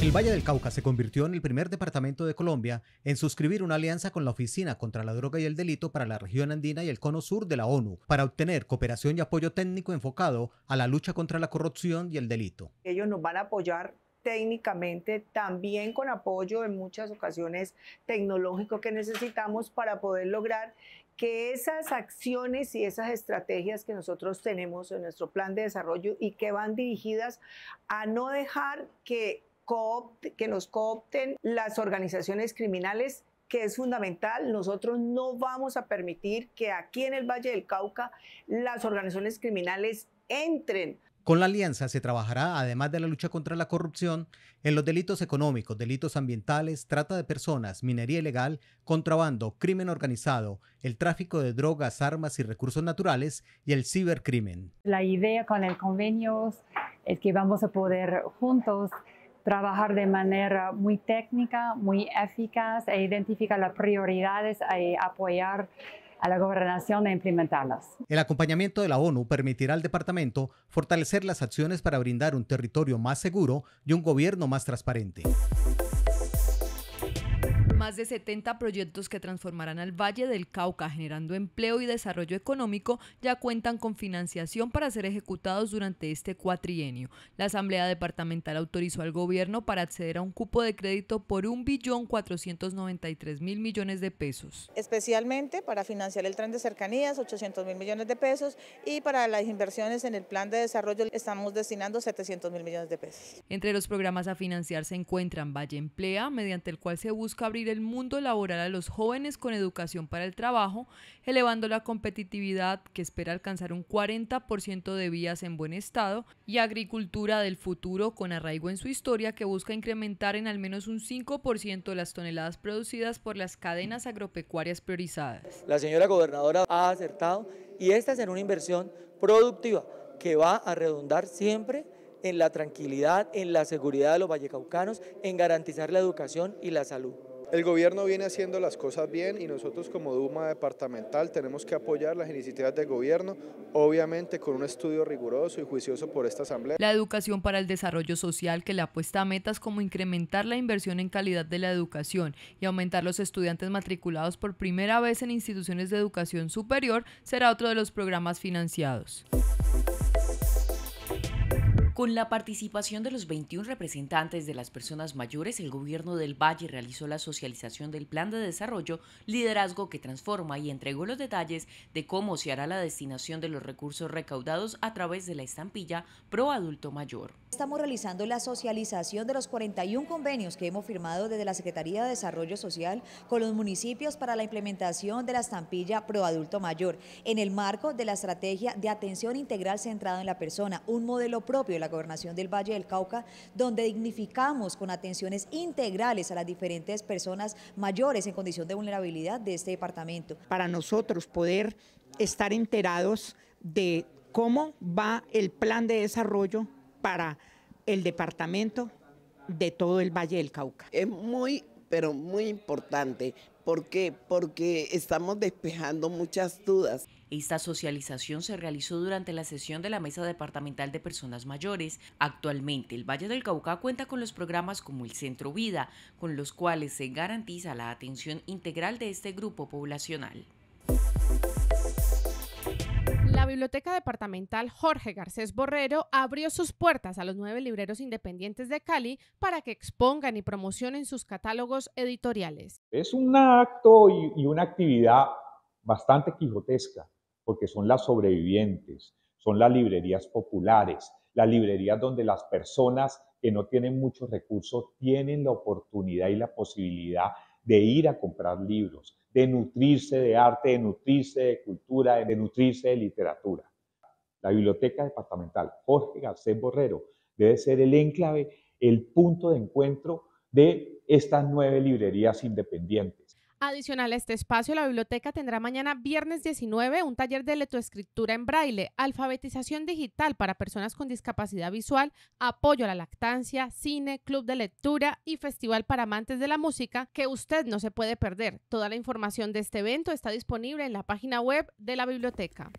El Valle del Cauca se convirtió en el primer departamento de Colombia en suscribir una alianza con la Oficina contra la Droga y el Delito para la región andina y el cono sur de la ONU para obtener cooperación y apoyo técnico enfocado a la lucha contra la corrupción y el delito. Ellos nos van a apoyar técnicamente, también con apoyo en muchas ocasiones tecnológico que necesitamos para poder lograr que esas acciones y esas estrategias que nosotros tenemos en nuestro plan de desarrollo y que van dirigidas a no dejar que que nos coopten las organizaciones criminales que es fundamental. Nosotros no vamos a permitir que aquí en el Valle del Cauca las organizaciones criminales entren. Con la alianza se trabajará, además de la lucha contra la corrupción, en los delitos económicos, delitos ambientales, trata de personas, minería ilegal, contrabando, crimen organizado, el tráfico de drogas, armas y recursos naturales y el cibercrimen. La idea con el convenio es que vamos a poder juntos trabajar de manera muy técnica, muy eficaz e identificar las prioridades y apoyar a la gobernación e implementarlas. El acompañamiento de la ONU permitirá al departamento fortalecer las acciones para brindar un territorio más seguro y un gobierno más transparente más de 70 proyectos que transformarán al Valle del Cauca, generando empleo y desarrollo económico, ya cuentan con financiación para ser ejecutados durante este cuatrienio. La Asamblea Departamental autorizó al gobierno para acceder a un cupo de crédito por 1.493.000 millones de pesos. Especialmente para financiar el tren de cercanías, 800.000 millones de pesos, y para las inversiones en el plan de desarrollo estamos destinando 700.000 millones de pesos. Entre los programas a financiar se encuentran Valle Emplea, mediante el cual se busca abrir el mundo laboral a los jóvenes con educación para el trabajo, elevando la competitividad que espera alcanzar un 40% de vías en buen estado y agricultura del futuro con arraigo en su historia que busca incrementar en al menos un 5% las toneladas producidas por las cadenas agropecuarias priorizadas. La señora gobernadora ha acertado y esta será una inversión productiva que va a redundar siempre en la tranquilidad, en la seguridad de los vallecaucanos, en garantizar la educación y la salud. El gobierno viene haciendo las cosas bien y nosotros como Duma departamental tenemos que apoyar las iniciativas del gobierno, obviamente con un estudio riguroso y juicioso por esta asamblea. La educación para el desarrollo social que le apuesta a metas como incrementar la inversión en calidad de la educación y aumentar los estudiantes matriculados por primera vez en instituciones de educación superior será otro de los programas financiados. Con la participación de los 21 representantes de las personas mayores, el gobierno del Valle realizó la socialización del plan de desarrollo Liderazgo que Transforma y entregó los detalles de cómo se hará la destinación de los recursos recaudados a través de la estampilla Pro Adulto Mayor. Estamos realizando la socialización de los 41 convenios que hemos firmado desde la Secretaría de Desarrollo Social con los municipios para la implementación de la estampilla Pro Adulto Mayor en el marco de la estrategia de atención integral centrada en la persona, un modelo propio la Gobernación del Valle del Cauca, donde dignificamos con atenciones integrales a las diferentes personas mayores en condición de vulnerabilidad de este departamento. Para nosotros poder estar enterados de cómo va el plan de desarrollo para el departamento de todo el Valle del Cauca. Es muy, pero muy importante ¿Por qué? Porque estamos despejando muchas dudas. Esta socialización se realizó durante la sesión de la Mesa Departamental de Personas Mayores. Actualmente, el Valle del Cauca cuenta con los programas como el Centro Vida, con los cuales se garantiza la atención integral de este grupo poblacional. Biblioteca Departamental Jorge Garcés Borrero abrió sus puertas a los nueve libreros independientes de Cali para que expongan y promocionen sus catálogos editoriales. Es un acto y, una actividad bastante quijotesca, porque son las sobrevivientes, son las librerías populares, las librerías donde las personas que no tienen muchos recursos tienen la oportunidad y la posibilidad de ir a comprar libros, de nutrirse de arte, de nutrirse de cultura, de nutrirse de literatura. La biblioteca departamental Jorge Garcés Borrero debe ser el enclave, el punto de encuentro de estas nueve librerías independientes Adicional a este espacio, la biblioteca tendrá mañana viernes 19 un taller de letoescritura en braille, alfabetización digital para personas con discapacidad visual, apoyo a la lactancia, cine, club de lectura y festival para amantes de la música que usted no se puede perder. Toda la información de este evento está disponible en la página web de la biblioteca.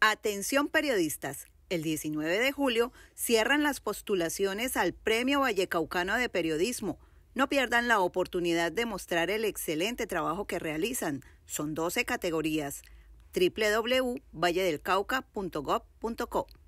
Atención periodistas. El 19 de julio cierran las postulaciones al Premio Vallecaucano de Periodismo no pierdan la oportunidad de mostrar el excelente trabajo que realizan. Son 12 categorías. www.valledelcauca.gov.co